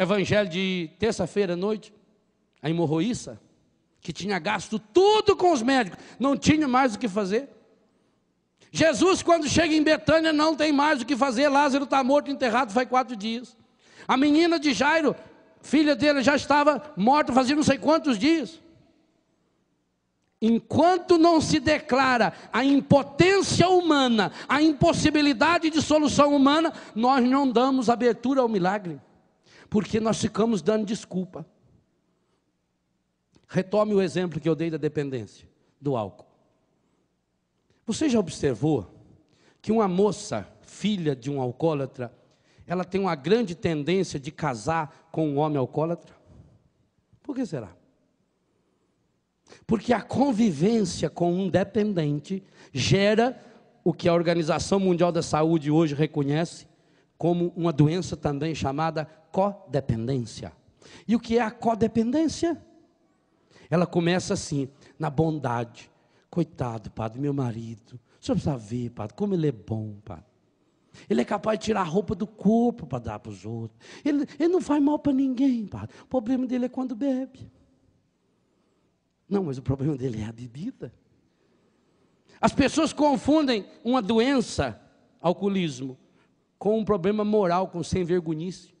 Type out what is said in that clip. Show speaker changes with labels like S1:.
S1: evangelho de terça-feira à noite, a hemorroíça, que tinha gasto tudo com os médicos, não tinha mais o que fazer. Jesus, quando chega em Betânia, não tem mais o que fazer, Lázaro está morto, enterrado faz quatro dias. A menina de Jairo, filha dele, já estava morta fazia não sei quantos dias. Enquanto não se declara a impotência humana, a impossibilidade de solução humana, nós não damos abertura ao milagre porque nós ficamos dando desculpa. Retome o exemplo que eu dei da dependência do álcool. Você já observou que uma moça, filha de um alcoólatra, ela tem uma grande tendência de casar com um homem alcoólatra? Por que será? Porque a convivência com um dependente gera o que a Organização Mundial da Saúde hoje reconhece como uma doença também chamada codependência. E o que é a codependência? Ela começa assim, na bondade. Coitado, padre, meu marido. O senhor precisa ver, padre, como ele é bom, padre. Ele é capaz de tirar a roupa do corpo para dar para os outros. Ele, ele não faz mal para ninguém, padre. O problema dele é quando bebe. Não, mas o problema dele é a bebida. As pessoas confundem uma doença, alcoolismo, com um problema moral, com sem vergonhice.